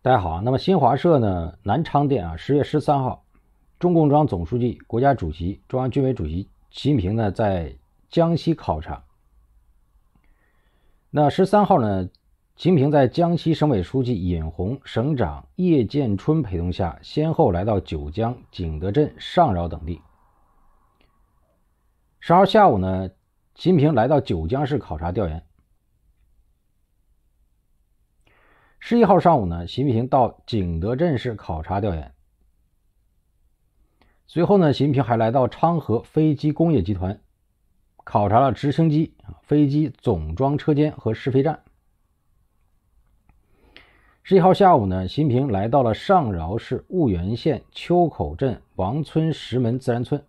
大家好啊，那么新华社呢南昌电啊，十月十三号，中共中央总书记、国家主席、中央军委主席习近平呢在江西考察。那十三号呢，习近平在江西省委书记尹洪、省长叶剑春陪同下，先后来到九江、景德镇、上饶等地。十号下午呢，习近平来到九江市考察调研。十一号上午呢，习近平到景德镇市考察调研。随后呢，习近平还来到昌河飞机工业集团，考察了直升机、飞机总装车间和试飞站。十一号下午呢，习近平来到了上饶市婺源县丘口镇王村石门自然村。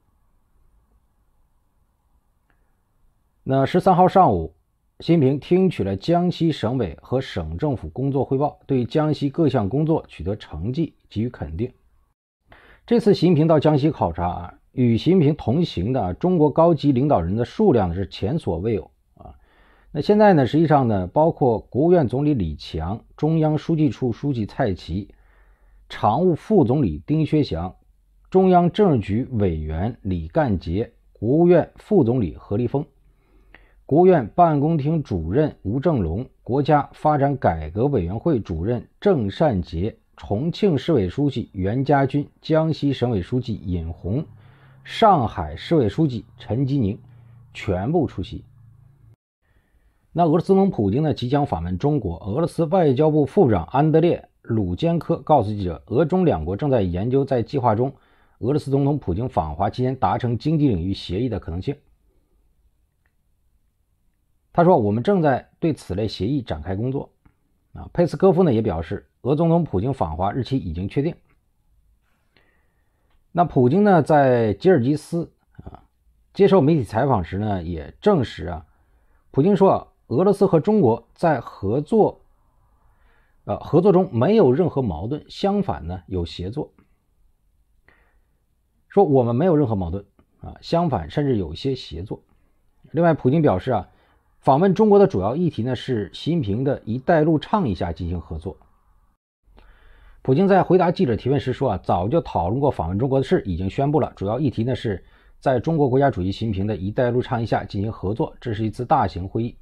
那十三号上午。习近平听取了江西省委和省政府工作汇报，对江西各项工作取得成绩给予肯定。这次习近平到江西考察，啊，与习近平同行的中国高级领导人的数量是前所未有啊。那现在呢，实际上呢，包括国务院总理李强、中央书记处书记蔡奇、常务副总理丁薛祥、中央政治局委员李干杰、国务院副总理何立峰。国务院办公厅主任吴正龙、国家发展改革委员会主任郑善杰、重庆市委书记袁家军、江西省委书记尹洪、上海市委书记陈吉宁全部出席。那俄罗斯总统普京呢？即将访问中国。俄罗斯外交部副部长安德烈·鲁坚科告诉记者，俄中两国正在研究在计划中，俄罗斯总统普京访华期间达成经济领域协议的可能性。他说：“我们正在对此类协议展开工作。”啊，佩斯科夫呢也表示，俄总统普京访华日期已经确定。那普京呢在吉尔吉斯啊接受媒体采访时呢也证实啊，普京说：“俄罗斯和中国在合作，呃合作中没有任何矛盾，相反呢有协作。”说我们没有任何矛盾啊，相反甚至有些协作。另外，普京表示啊。访问中国的主要议题呢，是习近平的一带路倡议下进行合作。普京在回答记者提问时说：“啊，早就讨论过访问中国的事，已经宣布了。主要议题呢是在中国国家主席习近平的一带路倡议下进行合作。这是一次大型会议。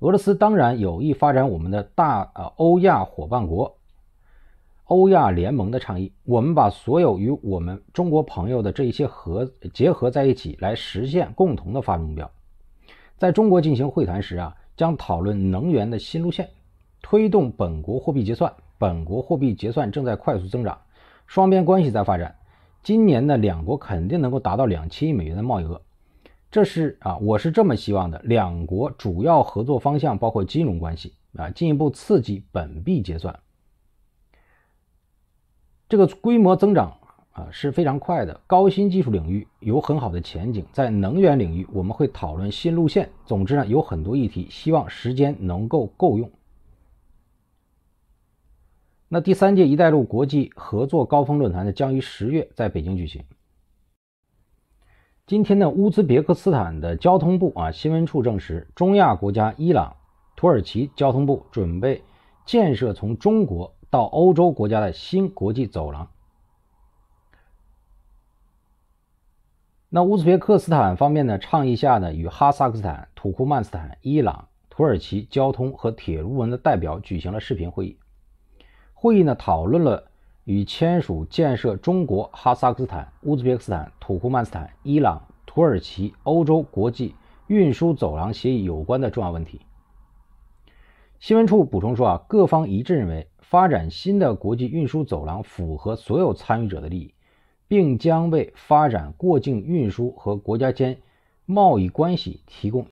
俄罗斯当然有意发展我们的大啊欧亚伙伴国、欧亚联盟的倡议。我们把所有与我们中国朋友的这一些合结合在一起，来实现共同的发展目标。”在中国进行会谈时啊，将讨论能源的新路线，推动本国货币结算。本国货币结算正在快速增长，双边关系在发展。今年呢，两国肯定能够达到两千亿美元的贸易额。这是啊，我是这么希望的。两国主要合作方向包括金融关系啊，进一步刺激本币结算。这个规模增长。啊，是非常快的。高新技术领域有很好的前景，在能源领域我们会讨论新路线。总之呢，有很多议题，希望时间能够够用。那第三届“一带一路”国际合作高峰论坛呢，将于十月在北京举行。今天呢，乌兹别克斯坦的交通部啊新闻处证实，中亚国家伊朗、土耳其交通部准备建设从中国到欧洲国家的新国际走廊。那乌兹别克斯坦方面呢？倡议下呢，与哈萨克斯坦、土库曼斯坦、伊朗、土耳其交通和铁路文的代表举行了视频会议。会议呢，讨论了与签署建设中国哈萨克斯坦乌兹别克斯坦土库曼斯坦伊朗土耳其欧洲国际运输走廊协议有关的重要问题。新闻处补充说啊，各方一致认为，发展新的国际运输走廊符合所有参与者的利益。并将为发展过境运输和国家间贸易关系提供。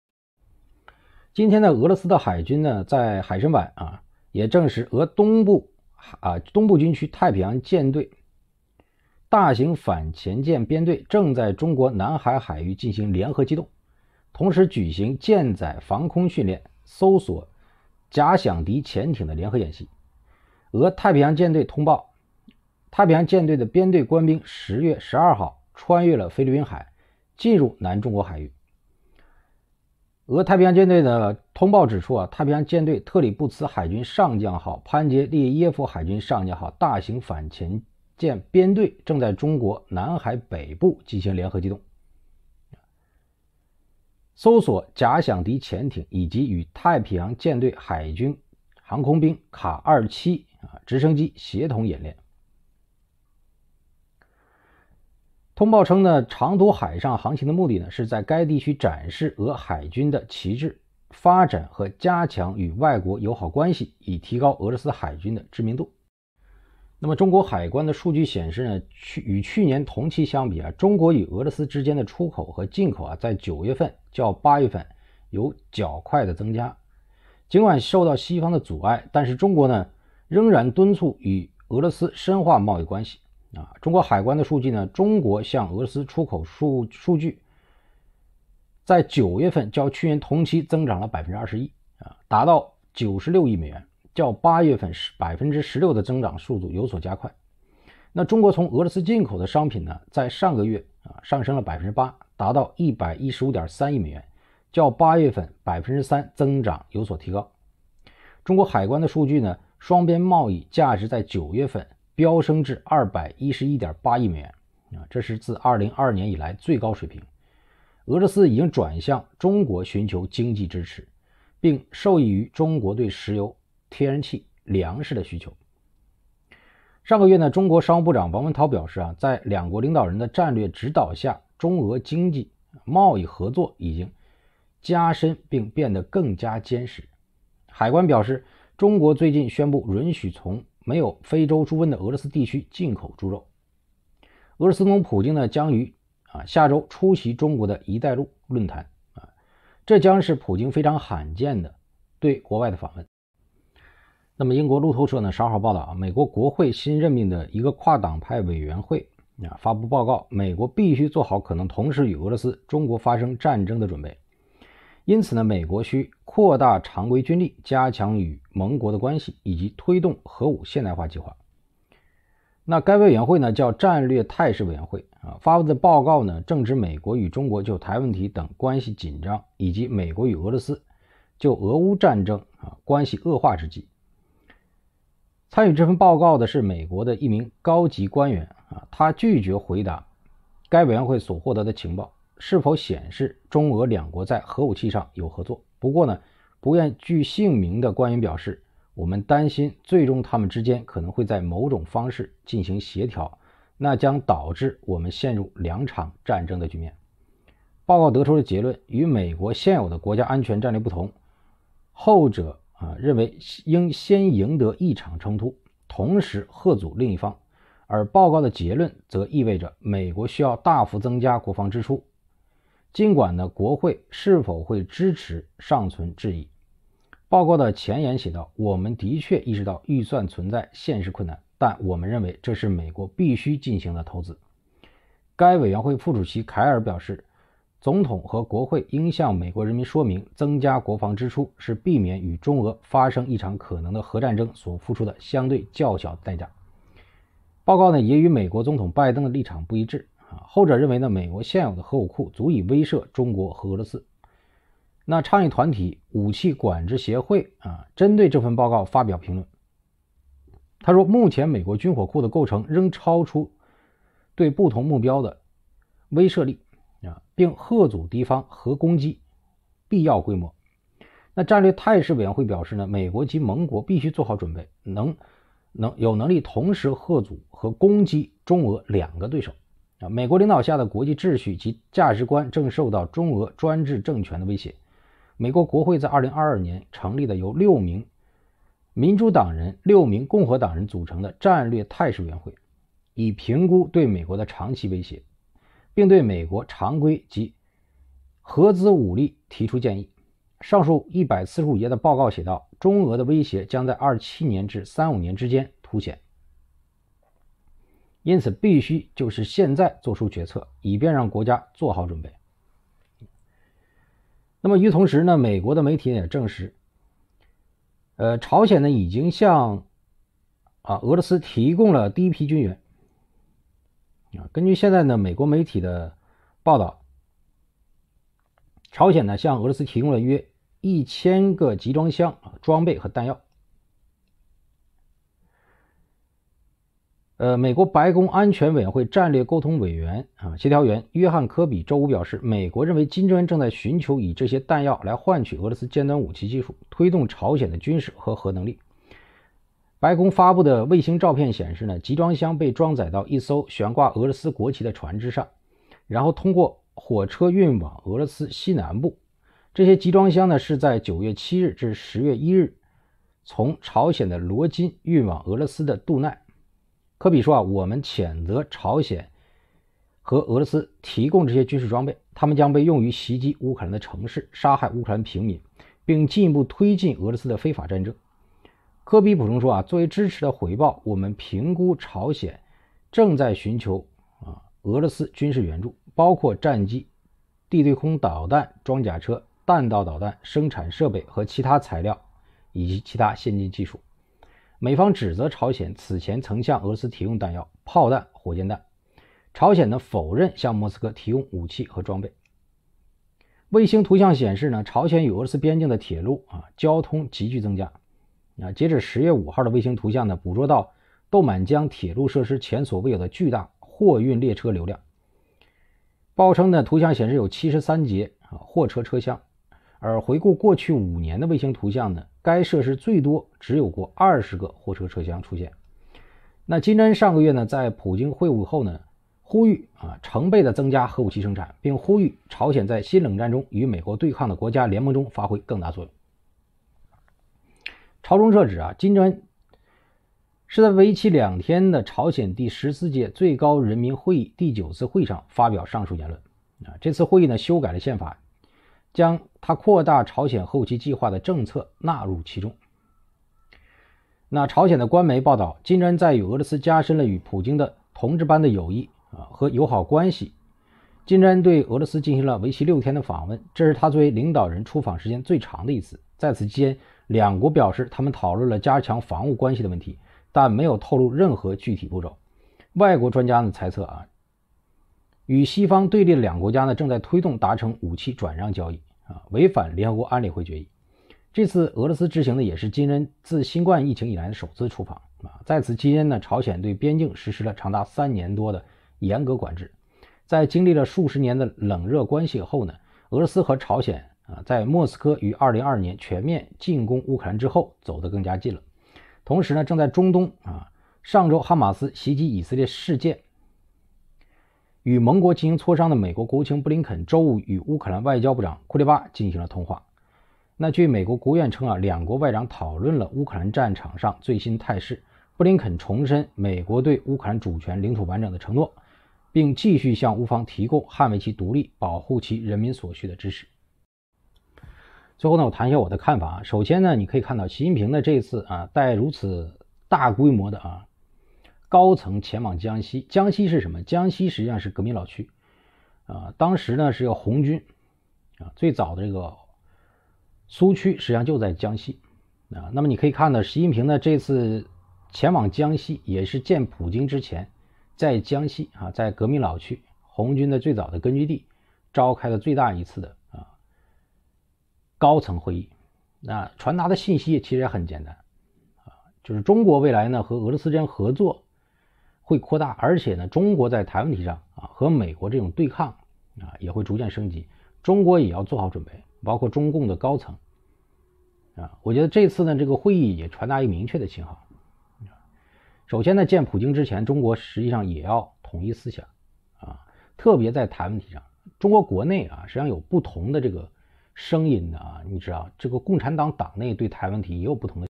今天的俄罗斯的海军呢，在海参崴啊，也证实俄东部啊东部军区太平洋舰队大型反潜舰编队正在中国南海海域进行联合机动，同时举行舰载防空训练、搜索假想敌潜艇的联合演习。俄太平洋舰队通报。太平洋舰队的编队官兵十月十二号穿越了菲律宾海，进入南中国海域。俄太平洋舰队的通报指出啊，太平洋舰队特里布茨海军上将号、潘杰列耶夫海军上将号大型反潜舰编队正在中国南海北部进行联合机动，搜索假想敌潜艇，以及与太平洋舰队海军航空兵卡二七啊直升机协同演练。通报称呢，长途海上航行的目的呢，是在该地区展示俄海军的旗帜，发展和加强与外国友好关系，以提高俄罗斯海军的知名度。那么，中国海关的数据显示呢，去与去年同期相比啊，中国与俄罗斯之间的出口和进口啊，在九月份较八月份有较快的增加。尽管受到西方的阻碍，但是中国呢，仍然敦促与俄罗斯深化贸易关系。啊，中国海关的数据呢？中国向俄罗斯出口数数据，在九月份较去年同期增长了百分之二十一，啊，达到九十六亿美元，较八月份十百分之十六的增长速度有所加快。那中国从俄罗斯进口的商品呢，在上个月啊上升了百分之八，达到一百一十五点三亿美元，较八月份百分之三增长有所提高。中国海关的数据呢，双边贸易价值在九月份。飙升至二百一十一点八亿美元啊！这是自二零二二年以来最高水平。俄罗斯已经转向中国寻求经济支持，并受益于中国对石油、天然气、粮食的需求。上个月呢，中国商务部长王文涛表示啊，在两国领导人的战略指导下，中俄经济贸易合作已经加深并变得更加坚实。海关表示，中国最近宣布允许从没有非洲猪瘟的俄罗斯地区进口猪肉。俄罗斯总统普京呢，将于啊下周出席中国的“一带路”论坛啊，这将是普京非常罕见的对国外的访问。那么，英国路透社呢，十二号报道啊，美国国会新任命的一个跨党派委员会啊发布报告，美国必须做好可能同时与俄罗斯、中国发生战争的准备。因此呢，美国需扩大常规军力，加强与盟国的关系，以及推动核武现代化计划。那该委员会呢，叫战略态势委员会啊，发布的报告呢，正值美国与中国就台问题等关系紧张，以及美国与俄罗斯就俄乌战争啊关系恶化之际。参与这份报告的是美国的一名高级官员啊，他拒绝回答该委员会所获得的情报。是否显示中俄两国在核武器上有合作？不过呢，不愿具姓名的官员表示，我们担心最终他们之间可能会在某种方式进行协调，那将导致我们陷入两场战争的局面。报告得出的结论与美国现有的国家安全战略不同，后者啊认为应先赢得一场冲突，同时贺阻另一方，而报告的结论则意味着美国需要大幅增加国防支出。尽管呢，国会是否会支持尚存质疑。报告的前言写道：“我们的确意识到预算存在现实困难，但我们认为这是美国必须进行的投资。”该委员会副主席凯尔表示：“总统和国会应向美国人民说明，增加国防支出是避免与中俄发生一场可能的核战争所付出的相对较小的代价。”报告呢，也与美国总统拜登的立场不一致。啊，后者认为呢，美国现有的核武库足以威慑中国和俄罗斯。那倡议团体武器管制协会啊，针对这份报告发表评论。他说，目前美国军火库的构成仍超出对不同目标的威慑力啊，并遏阻敌方核攻击必要规模。那战略态势委员会表示呢，美国及盟国必须做好准备，能能有能力同时遏阻和攻击中俄两个对手。啊，美国领导下的国际秩序及价值观正受到中俄专制政权的威胁。美国国会在2022年成立的由六名民主党人、六名共和党人组成的战略态势委员会，以评估对美国的长期威胁，并对美国常规及合资武力提出建议。上述一百四十页的报告写道：，中俄的威胁将在二七年至三五年之间凸显。因此，必须就是现在做出决策，以便让国家做好准备。那么与此同时呢，美国的媒体也证实，呃，朝鲜呢已经向啊俄罗斯提供了第一批军援。啊，根据现在呢美国媒体的报道，朝鲜呢向俄罗斯提供了约一千个集装箱装备和弹药。呃，美国白宫安全委员会战略沟通委员啊，协调员约翰·科比周五表示，美国认为金砖正在寻求以这些弹药来换取俄罗斯尖端武器技术，推动朝鲜的军事和核能力。白宫发布的卫星照片显示呢，集装箱被装载到一艘悬挂俄罗斯国旗的船只上，然后通过火车运往俄罗斯西南部。这些集装箱呢，是在九月七日至十月一日从朝鲜的罗津运往俄罗斯的杜奈。科比说：“啊，我们谴责朝鲜和俄罗斯提供这些军事装备，他们将被用于袭击乌克兰的城市，杀害乌克兰平民，并进一步推进俄罗斯的非法战争。”科比补充说：“啊，作为支持的回报，我们评估朝鲜正在寻求啊俄罗斯军事援助，包括战机、地对空导弹、装甲车、弹道导弹生产设备和其他材料以及其他先进技术。”美方指责朝鲜此前曾向俄罗斯提供弹药、炮弹、火箭弹。朝鲜呢否认向莫斯科提供武器和装备。卫星图像显示呢，朝鲜与俄罗斯边境的铁路啊交通急剧增加。啊，截止十月五号的卫星图像呢，捕捉到豆满江铁路设施前所未有的巨大货运列车流量。报称呢，图像显示有七十三节啊货车车厢。而回顾过去五年的卫星图像呢。该设施最多只有过二十个货车车厢出现。那金砖上个月呢，在普京会晤后呢，呼吁啊成倍的增加核武器生产，并呼吁朝鲜在新冷战中与美国对抗的国家联盟中发挥更大作用。朝中社指啊，金砖是在为期两天的朝鲜第十四届最高人民会议第九次会上发表上述言论。啊，这次会议呢，修改了宪法。将他扩大朝鲜后期计划的政策纳入其中。那朝鲜的官媒报道，金正恩在与俄罗斯加深了与普京的同志般的友谊啊和友好关系。金正恩对俄罗斯进行了为期六天的访问，这是他作为领导人出访时间最长的一次。在此期间，两国表示他们讨论了加强防务关系的问题，但没有透露任何具体步骤。外国专家呢猜测啊。与西方对立的两国家呢，正在推动达成武器转让交易啊，违反联合国安理会决议。这次俄罗斯之行呢，也是金恩自新冠疫情以来首次出访啊。在此期间呢，朝鲜对边境实施了长达三年多的严格管制。在经历了数十年的冷热关系后呢，俄罗斯和朝鲜啊，在莫斯科于二零二二年全面进攻乌克兰之后，走得更加近了。同时呢，正在中东啊，上周哈马斯袭击以色列事件。与盟国进行磋商的美国国务卿布林肯周五与乌克兰外交部长库利巴进行了通话。那据美国国务院称啊，两国外长讨论了乌克兰战场上最新态势。布林肯重申美国对乌克兰主权领土完整的承诺，并继续向乌方提供捍卫其独立、保护其人民所需的支持。最后呢，我谈一下我的看法啊。首先呢，你可以看到习近平的这次啊，带如此大规模的啊。高层前往江西，江西是什么？江西实际上是革命老区，啊，当时呢是要红军，啊，最早的这个苏区实际上就在江西，啊，那么你可以看到，习近平呢这次前往江西，也是见普京之前，在江西啊，在革命老区、红军的最早的根据地，召开了最大一次的啊高层会议。那传达的信息其实也很简单，啊，就是中国未来呢和俄罗斯之间合作。会扩大，而且呢，中国在台湾问题上啊，和美国这种对抗啊，也会逐渐升级。中国也要做好准备，包括中共的高层啊。我觉得这次呢，这个会议也传达一个明确的信号。首先，在见普京之前，中国实际上也要统一思想啊，特别在台湾问题上，中国国内啊，实际上有不同的这个声音的啊。你知道，这个共产党党内对台湾问题也有不同的。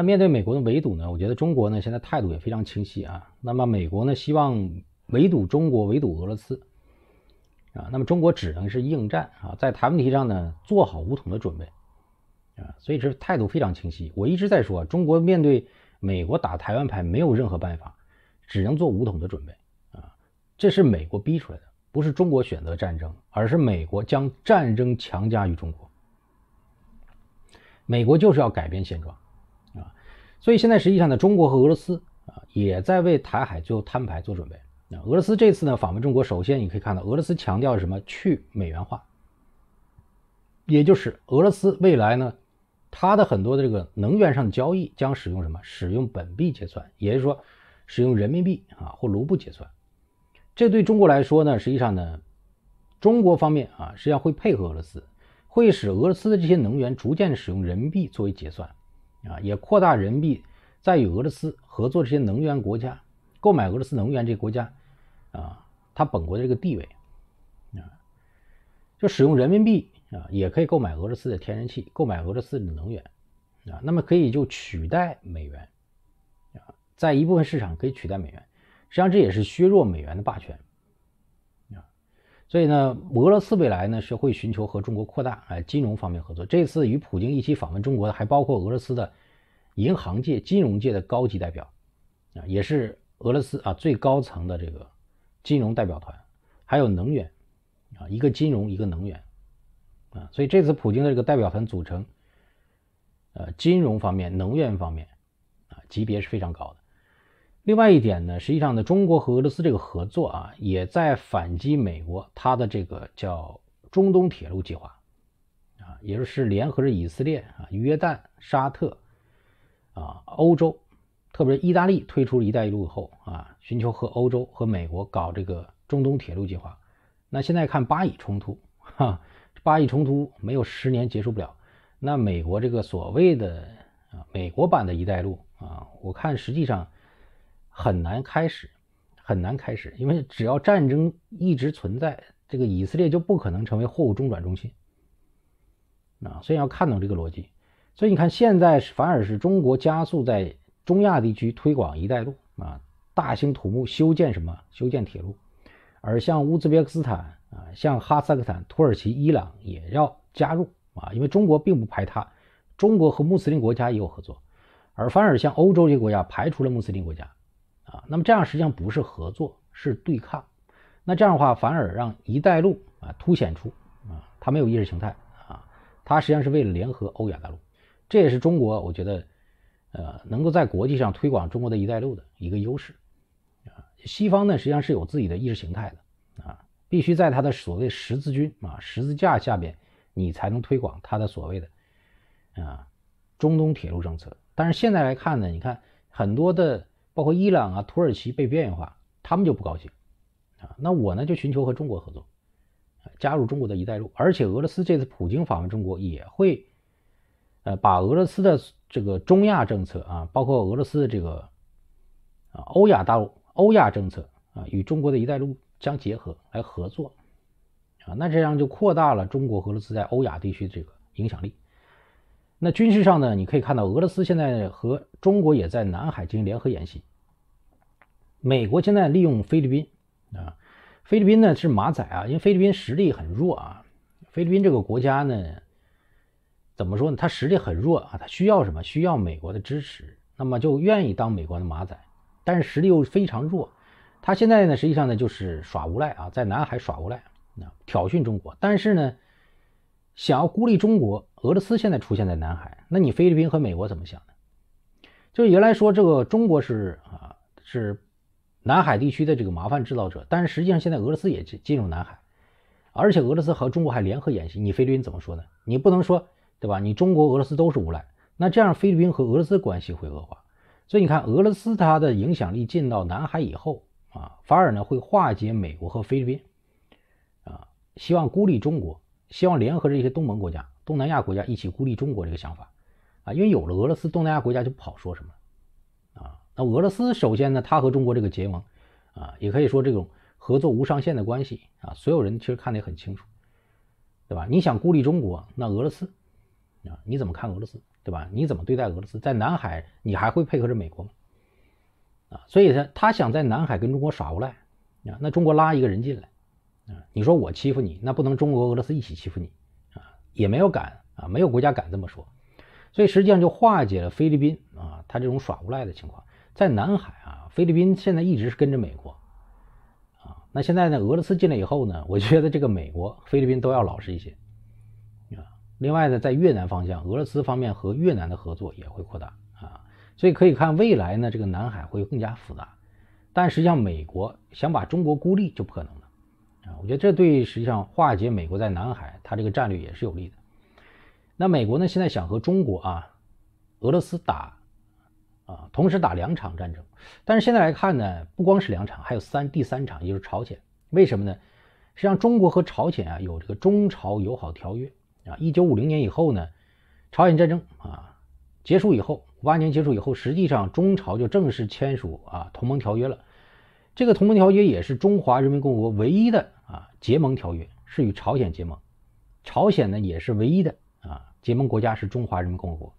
那面对美国的围堵呢？我觉得中国呢现在态度也非常清晰啊。那么美国呢希望围堵中国，围堵俄罗斯，啊，那么中国只能是应战啊，在台问题上呢做好武统的准备啊，所以这态度非常清晰。我一直在说，中国面对美国打台湾牌没有任何办法，只能做武统的准备啊。这是美国逼出来的，不是中国选择战争，而是美国将战争强加于中国。美国就是要改变现状。所以现在实际上呢，中国和俄罗斯啊也在为台海最后摊牌做准备。那俄罗斯这次呢访问中国，首先你可以看到，俄罗斯强调什么？去美元化，也就是俄罗斯未来呢，它的很多的这个能源上的交易将使用什么？使用本币结算，也就是说，使用人民币啊或卢布结算。这对中国来说呢，实际上呢，中国方面啊实际上会配合俄罗斯，会使俄罗斯的这些能源逐渐使用人民币作为结算。啊，也扩大人民币在与俄罗斯合作这些能源国家购买俄罗斯能源这国家啊，它本国的这个地位啊，就使用人民币啊，也可以购买俄罗斯的天然气，购买俄罗斯的能源啊，那么可以就取代美元啊，在一部分市场可以取代美元，实际上这也是削弱美元的霸权。所以呢，俄罗斯未来呢是会寻求和中国扩大哎金融方面合作。这次与普京一起访问中国的还包括俄罗斯的银行界、金融界的高级代表啊，也是俄罗斯啊最高层的这个金融代表团，还有能源啊一个金融一个能源啊。所以这次普京的这个代表团组成，呃，金融方面、能源方面啊，级别是非常高的。另外一点呢，实际上呢，中国和俄罗斯这个合作啊，也在反击美国他的这个叫中东铁路计划啊，也就是联合着以色列啊、约旦、沙特啊、欧洲，特别是意大利推出了一带一路以后啊，寻求和欧洲和美国搞这个中东铁路计划。那现在看巴以冲突，哈，巴以冲突没有十年结束不了。那美国这个所谓的啊，美国版的一带一路啊，我看实际上。很难开始，很难开始，因为只要战争一直存在，这个以色列就不可能成为货物中转中心。啊，所以要看懂这个逻辑。所以你看，现在是反而是中国加速在中亚地区推广“一带一路”啊，大兴土木修建什么，修建铁路。而像乌兹别克斯坦啊，像哈萨克斯坦、土耳其、伊朗也要加入啊，因为中国并不排他，中国和穆斯林国家也有合作，而反而像欧洲这些国家排除了穆斯林国家。啊，那么这样实际上不是合作，是对抗。那这样的话，反而让“一带一路”啊凸显出啊，它没有意识形态啊，它实际上是为了联合欧亚大陆。这也是中国，我觉得，呃，能够在国际上推广中国的一带路的一个优势啊。西方呢，实际上是有自己的意识形态的啊，必须在他的所谓十字军啊、十字架下边，你才能推广他的所谓的啊中东铁路政策。但是现在来看呢，你看很多的。包括伊朗啊、土耳其被边缘化，他们就不高兴，啊，那我呢就寻求和中国合作，加入中国的“一带一路”，而且俄罗斯这次普京访问中国也会，呃，把俄罗斯的这个中亚政策啊，包括俄罗斯的这个啊欧亚大陆欧亚政策啊，与中国的一带路相结合来合作，啊，那这样就扩大了中国、俄罗斯在欧亚地区这个影响力。那军事上呢，你可以看到俄罗斯现在和中国也在南海进行联合演习。美国现在利用菲律宾啊，菲律宾呢是马仔啊，因为菲律宾实力很弱啊。菲律宾这个国家呢，怎么说呢？它实力很弱啊，它需要什么？需要美国的支持，那么就愿意当美国的马仔。但是实力又非常弱，它现在呢实际上呢就是耍无赖啊，在南海耍无赖啊，挑衅中国。但是呢，想要孤立中国，俄罗斯现在出现在南海，那你菲律宾和美国怎么想的？就原来说这个中国是啊是。南海地区的这个麻烦制造者，但是实际上现在俄罗斯也进进入南海，而且俄罗斯和中国还联合演习。你菲律宾怎么说呢？你不能说对吧？你中国、俄罗斯都是无赖，那这样菲律宾和俄罗斯关系会恶化。所以你看，俄罗斯它的影响力进到南海以后啊，反而呢会化解美国和菲律宾啊，希望孤立中国，希望联合着一些东盟国家、东南亚国家一起孤立中国这个想法啊，因为有了俄罗斯，东南亚国家就不好说什么。那俄罗斯首先呢，他和中国这个结盟，啊，也可以说这种合作无上限的关系啊，所有人其实看得也很清楚，对吧？你想孤立中国，那俄罗斯，啊，你怎么看俄罗斯？对吧？你怎么对待俄罗斯？在南海，你还会配合着美国吗？啊，所以呢，他想在南海跟中国耍无赖，啊，那中国拉一个人进来，啊，你说我欺负你，那不能中俄俄罗斯一起欺负你啊，也没有敢啊，没有国家敢这么说，所以实际上就化解了菲律宾啊，他这种耍无赖的情况。在南海啊，菲律宾现在一直是跟着美国，啊，那现在呢，俄罗斯进来以后呢，我觉得这个美国、菲律宾都要老实一些，啊，另外呢，在越南方向，俄罗斯方面和越南的合作也会扩大啊，所以可以看未来呢，这个南海会更加复杂，但实际上美国想把中国孤立就不可能了，啊，我觉得这对实际上化解美国在南海它这个战略也是有利的，那美国呢现在想和中国啊、俄罗斯打。啊，同时打两场战争，但是现在来看呢，不光是两场，还有三第三场，也就是朝鲜。为什么呢？实际上，中国和朝鲜啊有这个中朝友好条约啊。一九五零年以后呢，朝鲜战争啊结束以后，五八年结束以后，实际上中朝就正式签署啊同盟条约了。这个同盟条约也是中华人民共和国唯一的啊结盟条约，是与朝鲜结盟。朝鲜呢也是唯一的啊结盟国家，是中华人民共和国。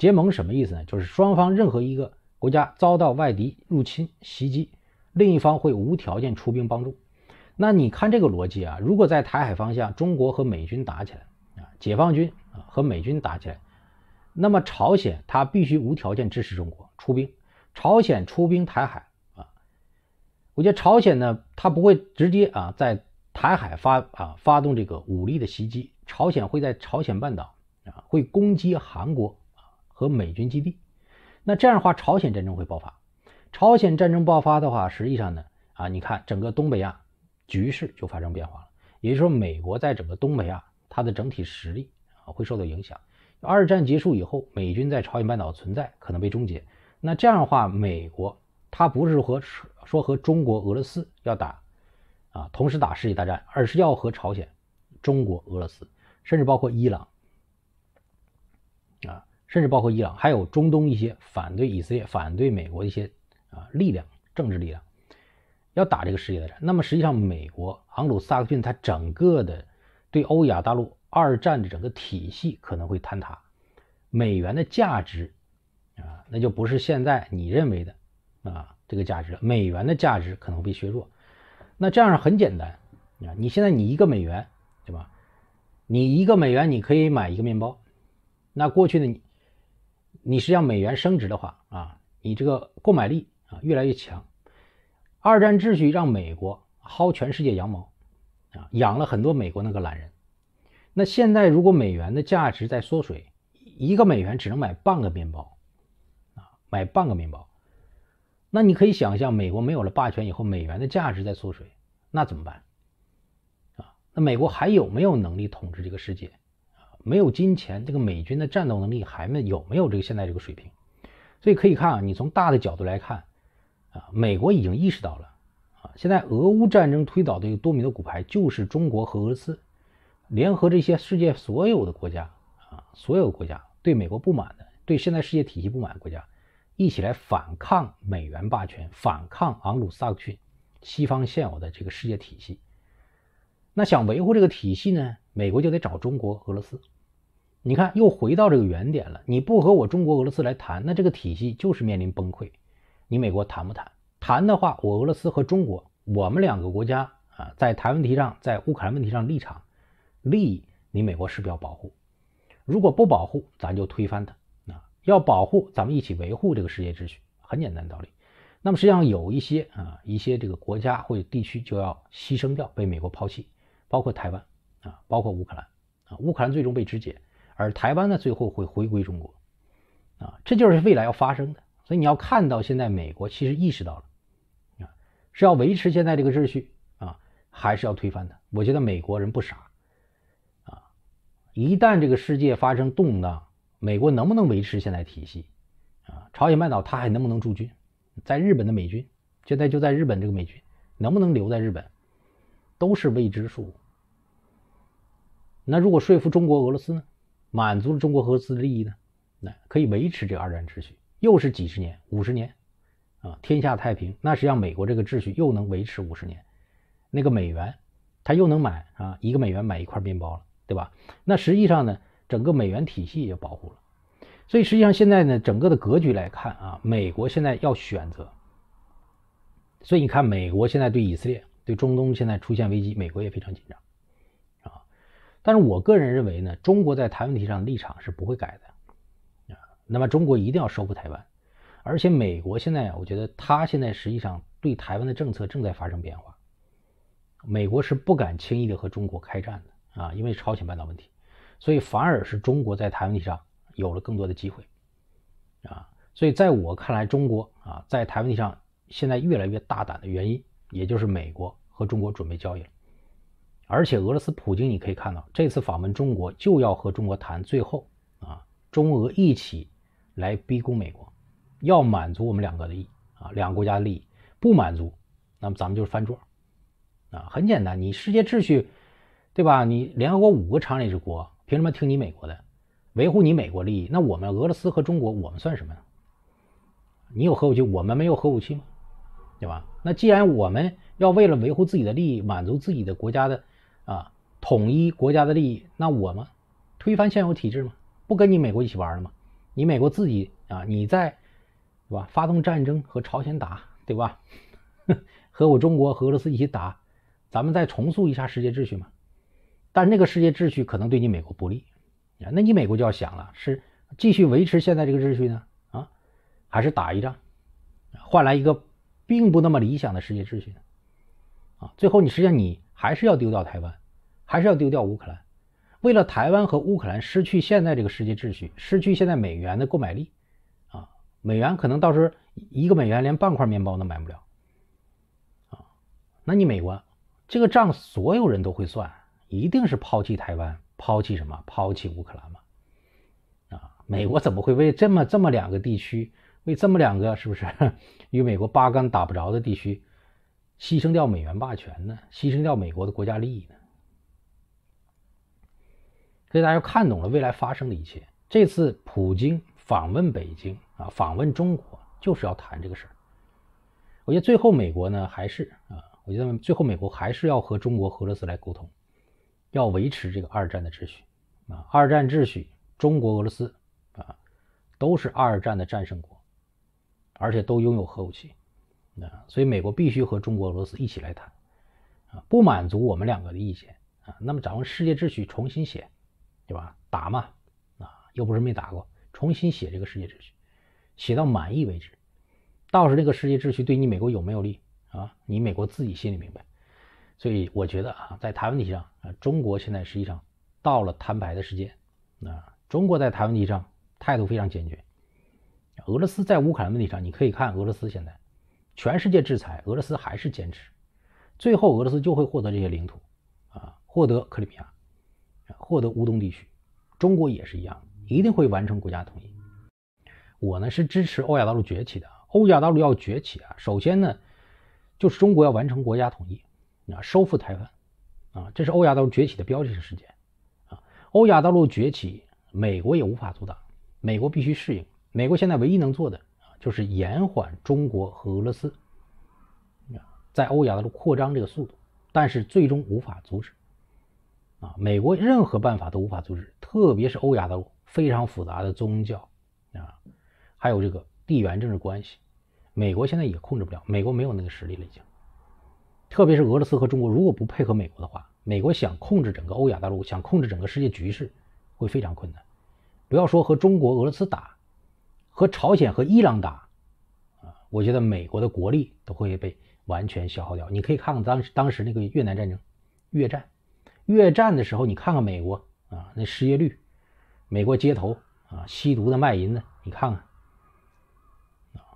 结盟什么意思呢？就是双方任何一个国家遭到外敌入侵袭击，另一方会无条件出兵帮助。那你看这个逻辑啊，如果在台海方向，中国和美军打起来啊，解放军啊和美军打起来，那么朝鲜它必须无条件支持中国出兵。朝鲜出兵台海啊，我觉得朝鲜呢，它不会直接啊在台海发啊发动这个武力的袭击，朝鲜会在朝鲜半岛啊会攻击韩国。和美军基地，那这样的话，朝鲜战争会爆发。朝鲜战争爆发的话，实际上呢，啊，你看整个东北亚局势就发生变化了。也就是说，美国在整个东北亚，它的整体实力啊会受到影响。二战结束以后，美军在朝鲜半岛存在可能被终结。那这样的话，美国它不是和说和中国、俄罗斯要打啊，同时打世界大战，而是要和朝鲜、中国、俄罗斯，甚至包括伊朗啊。甚至包括伊朗，还有中东一些反对以色列、反对美国的一些啊力量、政治力量，要打这个世界的战。那么实际上，美国、昂鲁、萨克逊，它整个的对欧亚大陆二战的整个体系可能会坍塌，美元的价值啊，那就不是现在你认为的啊这个价值了。美元的价值可能会削弱。那这样很简单啊，你现在你一个美元对吧？你一个美元你可以买一个面包。那过去的你。你是让美元升值的话啊，你这个购买力啊越来越强。二战秩序让美国薅全世界羊毛，啊养了很多美国那个懒人。那现在如果美元的价值在缩水，一个美元只能买半个面包，啊买半个面包。那你可以想象，美国没有了霸权以后，美元的价值在缩水，那怎么办？啊，那美国还有没有能力统治这个世界？没有金钱，这个美军的战斗能力还没有没有这个现在这个水平？所以可以看啊，你从大的角度来看，啊，美国已经意识到了啊，现在俄乌战争推倒的一个多米诺骨牌就是中国和俄罗斯联合这些世界所有的国家啊，所有国家对美国不满的，对现在世界体系不满的国家，一起来反抗美元霸权，反抗昂鲁萨克逊西方现有的这个世界体系。那想维护这个体系呢，美国就得找中国、俄罗斯。你看，又回到这个原点了。你不和我中国、俄罗斯来谈，那这个体系就是面临崩溃。你美国谈不谈？谈的话，我俄罗斯和中国，我们两个国家啊，在台问题上、在乌克兰问题上立场、利益，你美国是不要保护。如果不保护，咱就推翻它。啊！要保护，咱们一起维护这个世界秩序，很简单道理。那么实际上有一些啊，一些这个国家或者地区就要牺牲掉，被美国抛弃。包括台湾啊，包括乌克兰啊，乌克兰最终被肢解，而台湾呢，最后会回归中国啊，这就是未来要发生的。所以你要看到，现在美国其实意识到了啊，是要维持现在这个秩序啊，还是要推翻它？我觉得美国人不傻啊，一旦这个世界发生动荡，美国能不能维持现在体系啊？朝鲜半岛它还能不能驻军？在日本的美军现在就在日本这个美军能不能留在日本？都是未知数。那如果说服中国、俄罗斯呢？满足了中国、俄罗斯的利益呢？那可以维持这二战秩序，又是几十年、五十年，啊，天下太平，那实际上，美国这个秩序又能维持五十年。那个美元，它又能买啊，一个美元买一块面包了，对吧？那实际上呢，整个美元体系也保护了。所以实际上现在呢，整个的格局来看啊，美国现在要选择。所以你看，美国现在对以色列。对中东现在出现危机，美国也非常紧张，啊，但是我个人认为呢，中国在台问题上的立场是不会改的，啊，那么中国一定要收复台湾，而且美国现在啊，我觉得他现在实际上对台湾的政策正在发生变化，美国是不敢轻易的和中国开战的，啊，因为朝鲜半岛问题，所以反而是中国在台湾问题上有了更多的机会，啊，所以在我看来，中国啊在台湾问题上现在越来越大胆的原因，也就是美国。和中国准备交易了，而且俄罗斯普京，你可以看到这次访问中国就要和中国谈，最后啊，中俄一起来逼供美国，要满足我们两个的利益啊，两个国家的利益，不满足，那么咱们就是翻桌啊，很简单，你世界秩序对吧？你联合国五个常任理事国凭什么听你美国的，维护你美国利益？那我们俄罗斯和中国，我们算什么呀？你有核武器，我们没有核武器吗？对吧？那既然我们要为了维护自己的利益，满足自己的国家的，啊，统一国家的利益，那我们推翻现有体制吗？不跟你美国一起玩了吗？你美国自己啊，你在，对吧？发动战争和朝鲜打，对吧？和我中国和俄罗斯一起打，咱们再重塑一下世界秩序嘛？但那个世界秩序可能对你美国不利啊，那你美国就要想了，是继续维持现在这个秩序呢，啊，还是打一仗，换来一个？并不那么理想的世界秩序，啊，最后你实际上你还是要丢掉台湾，还是要丢掉乌克兰，为了台湾和乌克兰失去现在这个世界秩序，失去现在美元的购买力，啊，美元可能到时候一个美元连半块面包都买不了，啊，那你美国这个账所有人都会算，一定是抛弃台湾，抛弃什么？抛弃乌克兰吗？啊，美国怎么会为这么这么两个地区？为这么两个是不是与美国八竿打不着的地区牺牲掉美元霸权呢？牺牲掉美国的国家利益呢？所以大家看懂了未来发生的一切。这次普京访问北京啊，访问中国就是要谈这个事儿。我觉得最后美国呢还是啊，我觉得最后美国还是要和中国、俄罗斯来沟通，要维持这个二战的秩序啊。二战秩序，中国、俄罗斯啊都是二战的战胜国。而且都拥有核武器，啊，所以美国必须和中国、俄罗斯一起来谈，啊，不满足我们两个的意见，啊，那么咱们世界秩序重新写，对吧？打嘛，啊，又不是没打过，重新写这个世界秩序，写到满意为止。到时这个世界秩序对你美国有没有利啊？你美国自己心里明白。所以我觉得啊，在台湾问题上，啊，中国现在实际上到了摊牌的时间，啊，中国在台湾问题上态度非常坚决。俄罗斯在乌克兰问题上，你可以看俄罗斯现在，全世界制裁俄罗斯还是坚持，最后俄罗斯就会获得这些领土，啊，获得克里米亚，啊，获得乌东地区。中国也是一样，一定会完成国家统一。我呢是支持欧亚大陆崛起的。欧亚大陆要崛起啊，首先呢，就是中国要完成国家统一，啊，收复台湾，啊，这是欧亚大陆崛起的标志性事件，啊，欧亚大陆崛起，美国也无法阻挡，美国必须适应。美国现在唯一能做的就是延缓中国和俄罗斯在欧亚大陆扩张这个速度，但是最终无法阻止。啊，美国任何办法都无法阻止，特别是欧亚大陆非常复杂的宗教啊，还有这个地缘政治关系，美国现在也控制不了，美国没有那个实力了已经。特别是俄罗斯和中国如果不配合美国的话，美国想控制整个欧亚大陆，想控制整个世界局势，会非常困难。不要说和中国、俄罗斯打。和朝鲜和伊朗打，啊，我觉得美国的国力都会被完全消耗掉。你可以看看当当时那个越南战争，越战，越战的时候，你看看美国啊，那失业率，美国街头啊，吸毒的卖淫的，你看看，啊，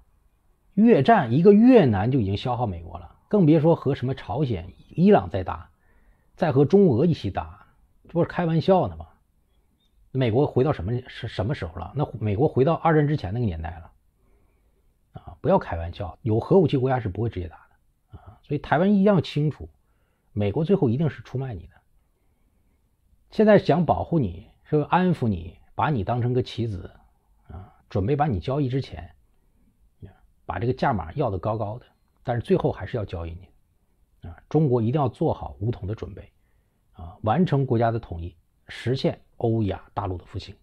越战一个越南就已经消耗美国了，更别说和什么朝鲜、伊朗在打，再和中俄一起打，这不是开玩笑呢吗？美国回到什么什什么时候了？那美国回到二战之前那个年代了，啊！不要开玩笑，有核武器国家是不会直接打的，啊！所以台湾一定要清楚，美国最后一定是出卖你的。现在想保护你，是安抚你，把你当成个棋子，啊，准备把你交易之前，把这个价码要的高高的，但是最后还是要交易你，啊！中国一定要做好武统的准备，啊，完成国家的统一。实现欧亚大陆的复兴。